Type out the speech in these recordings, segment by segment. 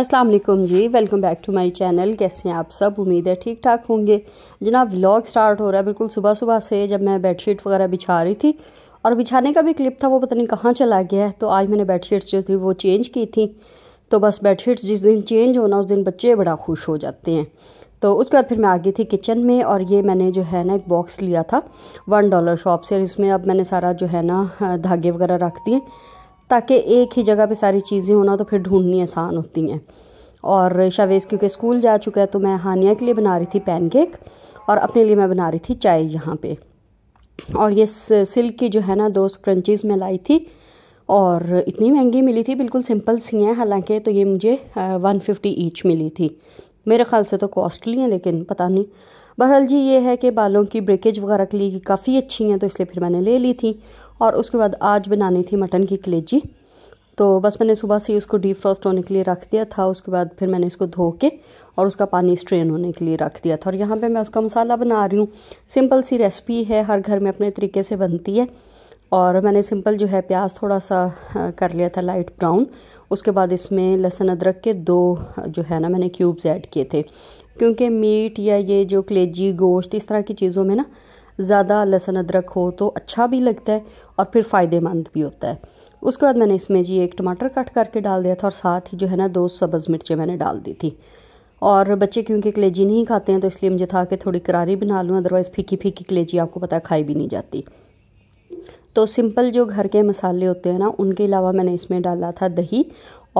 अस्सलाम वालेकुम जी welcome back to my channel कैसे हैं आप सब उम्मीद है ठीक ठाक होंगे जनाब व्लॉग स्टार्ट हो रहा है बिल्कुल सुबह सुबह से जब मैं बेडशीट वगैरह बिछा रही थी और बिछाने का भी क्लिप था वो पता नहीं कहाँ चला गया है तो आज मैंने बेडशीट्स जो थी वो चेंज की थी तो बस बेडशीट्स जिस दिन चेंज होना उस दिन बच्चे बड़ा खुश हो जाते हैं तो उसके बाद फिर मैं आ गई थी किचन में और ये मैंने जो है ना एक बॉक्स लिया था वन डॉलर शॉप से और इसमें अब मैंने सारा जो है ना धागे वगैरह रख दिए ताकि एक ही जगह पे सारी चीज़ें होना तो फिर ढूंढनी आसान होती हैं और शावेज़ क्योंकि स्कूल जा चुका है तो मैं हानिया के लिए बना रही थी पैनकेक और अपने लिए मैं बना रही थी चाय यहाँ पे और ये सिल्क की जो है ना दो क्रंचीज़ मैं लाई थी और इतनी महंगी मिली थी बिल्कुल सिंपल सी हैं हालांकि तो ये मुझे वन फिफ्टी ईच मिली थी मेरे ख्याल से तो कॉस्टली हैं लेकिन पता नहीं बहरहाल जी ये है कि बालों की ब्रेकेज वगैरह के लिए काफ़ी अच्छी हैं तो इसलिए फिर मैंने ले ली थी और उसके बाद आज बनानी थी मटन की कलेजी तो बस मैंने सुबह से ही उसको डीप फ्रॉस्ट होने के लिए रख दिया था उसके बाद फिर मैंने इसको धो के और उसका पानी स्ट्रेन होने के लिए रख दिया था और यहाँ पे मैं उसका मसाला बना रही हूँ सिंपल सी रेसिपी है हर घर में अपने तरीके से बनती है और मैंने सिंपल जो है प्याज थोड़ा सा कर लिया था लाइट ब्राउन उसके बाद इसमें लहसुन अदरक के दो जो है ना मैंने क्यूब्स ऐड किए थे क्योंकि मीट या ये जो कलेजी गोश्त इस तरह की चीज़ों में ना ज़्यादा लहसुन अदरक हो तो अच्छा भी लगता है और फिर फ़ायदेमंद भी होता है उसके बाद मैंने इसमें जी एक टमाटर कट करके डाल दिया था और साथ ही जो है ना दो सब्ज़ मिर्चें मैंने डाल दी थी और बच्चे क्योंकि कलेजी नहीं खाते हैं तो इसलिए मुझे था कि थोड़ी करारी बना लूँ अदरवाइज़ फीकी फीकी कलेजी आपको पता है खाई भी नहीं जाती तो सिंपल जो घर के मसाले होते हैं ना उनके अलावा मैंने इसमें डाला था दही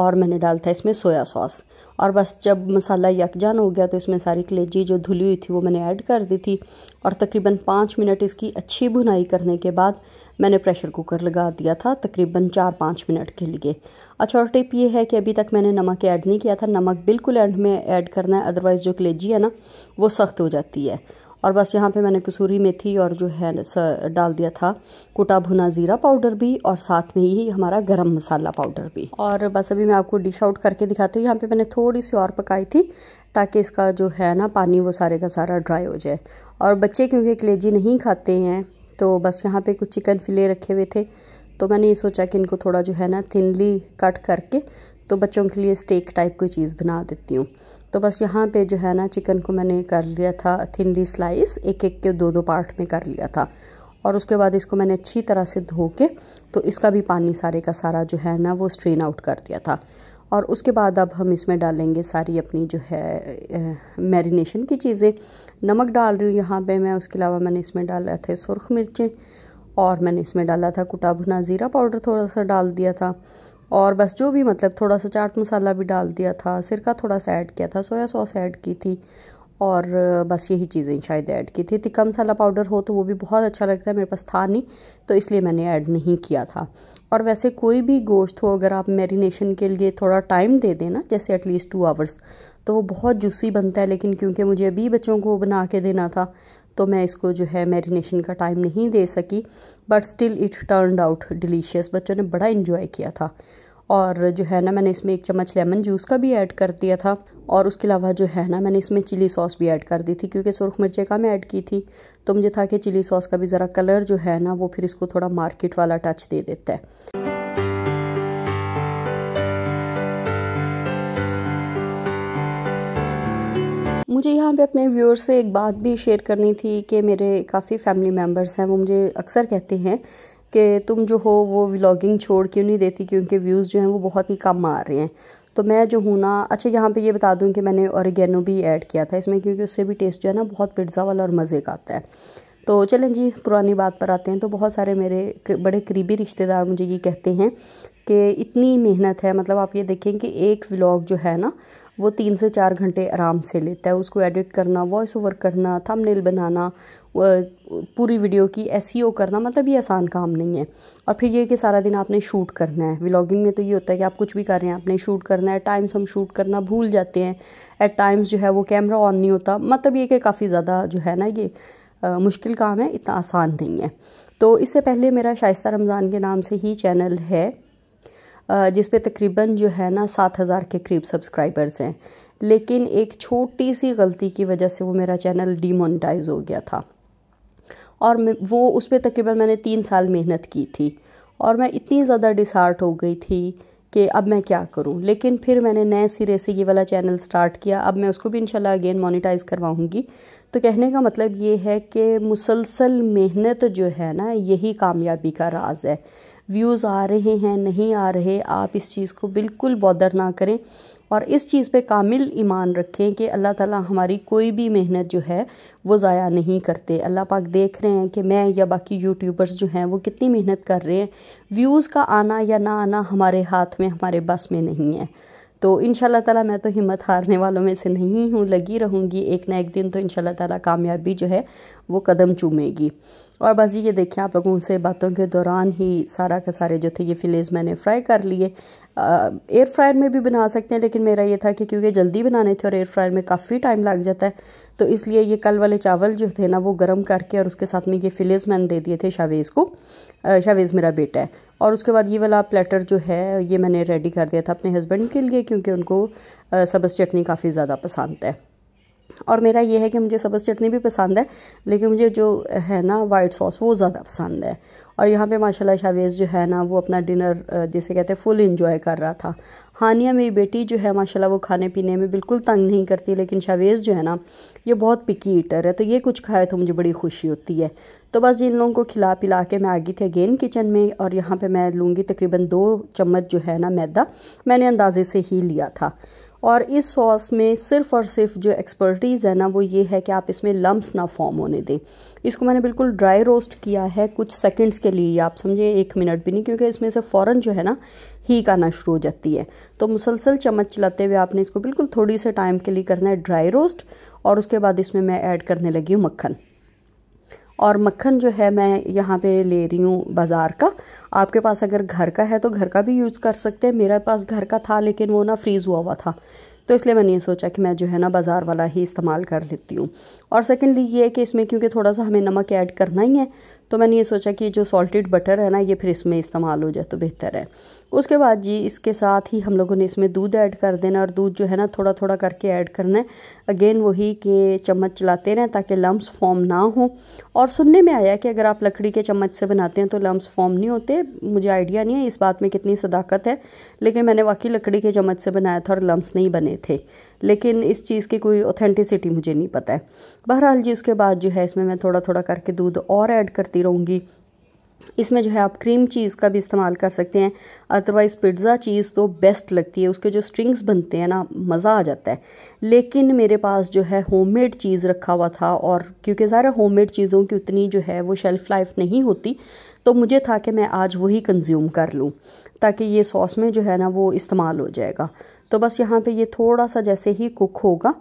और मैंने डाला था इसमें सोया सॉस और बस जब मसाला यकजान हो गया तो इसमें सारी कलेजी जो धुली हुई थी वो मैंने ऐड कर दी थी और तकरीबन पाँच मिनट इसकी अच्छी भुनाई करने के बाद मैंने प्रेशर कुकर लगा दिया था तकरीबन चार पाँच मिनट के लिए अच्छा और टिप ये है कि अभी तक मैंने नमक ऐड नहीं किया था नमक बिल्कुल एंड में ऐड करना है अदरवाइज़ जो कलेजी है ना वो सख्त हो जाती है और बस यहाँ पे मैंने कसूरी मेथी और जो है डाल दिया था कुटा भुना ज़ीरा पाउडर भी और साथ में ही हमारा गरम मसाला पाउडर भी और बस अभी मैं आपको डिश आउट करके दिखाती हूँ यहाँ पे मैंने थोड़ी सी और पकाई थी ताकि इसका जो है ना पानी वो सारे का सारा ड्राई हो जाए और बच्चे क्योंकि कलेजी नहीं खाते हैं तो बस यहाँ पर कुछ चिकन फिले रखे हुए थे तो मैंने ये सोचा कि इनको थोड़ा जो है ना थिनली कट करके तो बच्चों के लिए स्टेक टाइप कोई चीज़ बना देती हूँ तो बस यहाँ पे जो है ना चिकन को मैंने कर लिया था थिनली स्लाइस एक एक के दो दो पार्ट में कर लिया था और उसके बाद इसको मैंने अच्छी तरह से धो के तो इसका भी पानी सारे का सारा जो है ना वो स्ट्रेन आउट कर दिया था और उसके बाद अब हम इसमें डालेंगे सारी अपनी जो है मैरिनेशन की चीज़ें नमक डाल रही हूँ यहाँ पे मैं उसके अलावा मैंने इसमें डाला थे सुरख मिर्चें और मैंने इसमें डाला था कुटा भुना ज़ीरा पाउडर थोड़ा सा डाल दिया था और बस जो भी मतलब थोड़ा सा चाट मसाला भी डाल दिया था सिरका थोड़ा सा ऐड किया था सोया सॉस ऐड की थी और बस यही चीज़ें शायद ऐड की थी तिक्का मसाला पाउडर हो तो वो भी बहुत अच्छा लगता है मेरे पास था नहीं तो इसलिए मैंने ऐड नहीं किया था और वैसे कोई भी गोश्त हो अगर आप मैरिनेशन के लिए थोड़ा टाइम दे देना जैसे एटलीस्ट टू आवर्स तो वो बहुत जूसी बनता है लेकिन क्योंकि मुझे अभी बच्चों को बना के देना था तो मैं इसको जो है मैरिनेशन का टाइम नहीं दे सकी but still it turned out delicious बच्चों ने बड़ा इन्जॉय किया था और जो है ना मैंने इसमें एक चम्मच लेमन जूस का भी ऐड कर दिया था और उसके अलावा जो है ना मैंने इसमें चिली सॉस भी ऐड कर दी थी क्योंकि सुरख मिर्चे का मैं ऐड की थी तो मुझे था कि चिली सॉस का भी ज़रा कलर जो है ना वो फिर इसको थोड़ा मार्केट वाला टच दे देता है मुझे यहाँ पे अपने व्यूअर्स से एक बात भी शेयर करनी थी कि मेरे काफ़ी फैमिली मेम्बर्स हैं वो मुझे अक्सर कहते हैं कि तुम जो हो वो व्लॉगिंग छोड़ क्यों नहीं देती क्योंकि व्यूज़ जो हैं वो बहुत ही कम आ रहे हैं तो मैं जो हूँ ना अच्छा यहाँ पे ये बता दूँ कि मैंने औरगेनो भी ऐड किया था इसमें क्योंकि उससे भी टेस्ट जो है ना बहुत पिज्ज़ा वाला और मज़े का आता है तो चलें जी पुरानी बात पर आते हैं तो बहुत सारे मेरे बड़े करीबी रिश्तेदार मुझे ये कहते हैं कि इतनी मेहनत है मतलब आप ये देखें कि एक व्लॉग जो है ना वो तीन से चार घंटे आराम से लेता है उसको एडिट करना वॉइस ओवर करना थंबनेल बनाना पूरी वीडियो की एस e करना मतलब ये आसान काम नहीं है और फिर ये कि सारा दिन आपने शूट करना है व्लॉगिंग में तो ये होता है कि आप कुछ भी कर रहे हैं आपने शूट करना है टाइम्स हम शूट करना भूल जाते हैं एट टाइम्स जो है वो कैमरा ऑन नहीं होता मतलब ये कि काफ़ी ज़्यादा जो है ना ये आ, मुश्किल काम है इतना आसान नहीं है तो इससे पहले मेरा शाइस्त रमज़ान के नाम से ही चैनल है जिस तकरीबन जो है ना सात हज़ार के करीब सब्सक्राइबर्स हैं लेकिन एक छोटी सी गलती की वजह से वो मेरा चैनल डीमोनेटाइज हो गया था और वो उस पर तकरीबन मैंने तीन साल मेहनत की थी और मैं इतनी ज़्यादा डिसहार्ट हो गई थी कि अब मैं क्या करूं लेकिन फिर मैंने नए सिरे से ये वाला चैनल स्टार्ट किया अब मैं उसको भी इंशाल्लाह अगेन मोनेटाइज करवाऊंगी तो कहने का मतलब ये है कि मुसलसल मेहनत जो है ना यही कामयाबी का राज है व्यूज़ आ रहे हैं नहीं आ रहे आप इस चीज़ को बिल्कुल बॉदर ना करें और इस चीज़ पे कामिल ईमान रखें कि अल्लाह ताला हमारी कोई भी मेहनत जो है वो ज़ाया नहीं करते अल्लाह पाक देख रहे हैं कि मैं या बाकी यूट्यूबर्स जो हैं वो कितनी मेहनत कर रहे हैं व्यूज़ का आना या ना आना हमारे हाथ में हमारे बस में नहीं है तो इन ताला मैं तो हिम्मत हारने वालों में से नहीं हूँ लगी रहूँगी एक ना एक दिन तो इन ताला कामयाबी जो है वो कदम चूमेगी और बस ये देखिए आप लोगों से बातों के दौरान ही सारा का सारे जो थे ये फिलेज मैंने फ्राई कर लिए एयर फ्रायर में भी बना सकते हैं लेकिन मेरा ये था कि क्योंकि जल्दी बनाने थे और एयर फ्रायर में काफ़ी टाइम लग जाता है तो इसलिए ये कल वाले चावल जो थे ना वो गर्म करके और उसके साथ में ये फिलेज मैंने दे दिए थे शावेज़ को शावेज़ मेरा बेटा है और उसके बाद ये वाला प्लेटर जो है ये मैंने रेडी कर दिया था अपने हस्बैंड के लिए क्योंकि उनको सब्ज़ चटनी काफ़ी ज़्यादा पसंद है और मेरा ये है कि मुझे सब्ज़ चटनी भी पसंद है लेकिन मुझे जो है ना वाइट सॉस वो ज़्यादा पसंद है और यहाँ पे माशाल्लाह शावेज़ जो है ना वो अपना डिनर जिसे कहते हैं फुल इंजॉय कर रहा था हानिया मेरी बेटी जो है माशाल्लाह वो खाने पीने में बिल्कुल तंग नहीं करती लेकिन शावेज़ जो है ना ये बहुत पिकी ईटर है तो ये कुछ खाए तो मुझे बड़ी खुशी होती है तो बस जिन लोगों को खिला पिला के मैं आ गई थी अगेन किचन में और यहाँ पर मैं लूँगी तकरीबन दो चम्मच जो है ना मैदा मैंने अंदाजे से ही लिया था और इस सॉस में सिर्फ़ और सिर्फ जो एक्सपर्टीज़ है ना वो ये है कि आप इसमें लम्ब्स ना फॉर्म होने दें इसको मैंने बिल्कुल ड्राई रोस्ट किया है कुछ सेकंड्स के लिए आप समझे एक मिनट भी नहीं क्योंकि इसमें से फ़ौरन जो है ना हीक आना शुरू हो जाती है तो मुसलसल चम्मच चलाते हुए आपने इसको बिल्कुल थोड़ी से टाइम के लिए करना है ड्राई रोस्ट और उसके बाद इसमें मैं ऐड करने लगी हूँ मक्खन और मक्खन जो है मैं यहाँ पे ले रही हूँ बाज़ार का आपके पास अगर घर का है तो घर का भी यूज़ कर सकते हैं मेरे पास घर का था लेकिन वो ना फ्रीज़ हुआ हुआ था तो इसलिए मैंने ये सोचा कि मैं जो है ना बाज़ार वाला ही इस्तेमाल कर लेती हूँ और सेकेंडली ये है कि इसमें क्योंकि थोड़ा सा हमें नमक ऐड करना ही है तो मैंने ये सोचा कि जो सॉल्टेड बटर है ना ये फिर इसमें इस्तेमाल हो जाए तो बेहतर है उसके बाद जी इसके साथ ही हम लोगों ने इसमें दूध ऐड कर देना और दूध जो है ना थोड़ा थोड़ा करके ऐड करना है अगेन वही के चम्मच चलाते रहें ताकि लम्ब फॉर्म ना हो और सुनने में आया कि अगर आप लकड़ी के चम्मच से बनाते हैं तो लम्ब फॉर्म नहीं होते मुझे आइडिया नहीं है इस बात में कितनी सदाकत है लेकिन मैंने वाकई लकड़ी के चम्मच से बनाया था और लम्ब नहीं बने थे लेकिन इस चीज़ की कोई ऑथेंटिसिटी मुझे नहीं पता है बहरहाल जी उसके बाद जो है इसमें मैं थोड़ा थोड़ा करके दूध और ऐड करती रहूँगी इसमें जो है आप क्रीम चीज़ का भी इस्तेमाल कर सकते हैं अदरवाइज़ पिज्ज़ा चीज़ तो बेस्ट लगती है उसके जो स्ट्रिंग्स बनते हैं ना मज़ा आ जाता है लेकिन मेरे पास जो है होममेड चीज़ रखा हुआ था और क्योंकि ज़्यादा होममेड चीज़ों की उतनी जो है वो शेल्फ़ लाइफ नहीं होती तो मुझे था कि मैं आज वही कंज्यूम कर लूँ ताकि ये सॉस में जो है ना वो इस्तेमाल हो जाएगा तो बस यहाँ पे ये थोड़ा सा जैसे ही कुक होगा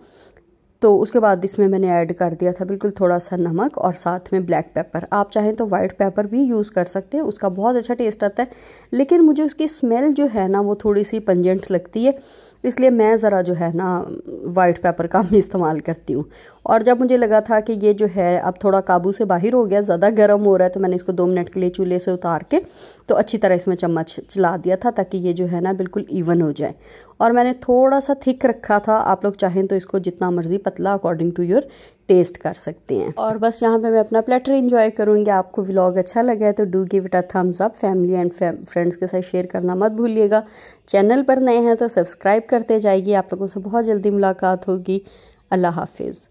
तो उसके बाद इसमें मैंने ऐड कर दिया था बिल्कुल थोड़ा सा नमक और साथ में ब्लैक पेपर आप चाहें तो वाइट पेपर भी यूज़ कर सकते हैं उसका बहुत अच्छा टेस्ट आता है लेकिन मुझे उसकी स्मेल जो है ना वो थोड़ी सी पंजेंट लगती है इसलिए मैं ज़रा जो है ना वाइट पेपर का भी इस्तेमाल करती हूँ और जब मुझे लगा था कि ये जो है अब थोड़ा काबू से बाहर हो गया ज़्यादा गर्म हो रहा है तो मैंने इसको दो मिनट के लिए चूल्हे से उतार के तो अच्छी तरह इसमें चम्मच चला दिया था ताकि ये जो है ना बिल्कुल इवन हो जाए और मैंने थोड़ा सा थिक रखा था आप लोग चाहें तो इसको जितना मर्ज़ी पतला अकॉर्डिंग टू योर टेस्ट कर सकते हैं और बस यहाँ पे मैं अपना प्लेटर इंजॉय करूँगी आपको व्लॉग अच्छा लगा है तो do give it a thumbs up family and friends के साथ शेयर करना मत भूलिएगा चैनल पर नए हैं तो सब्सक्राइब करते जाइए आप लोगों से बहुत जल्दी मुलाकात होगी अल्लाह हाफिज़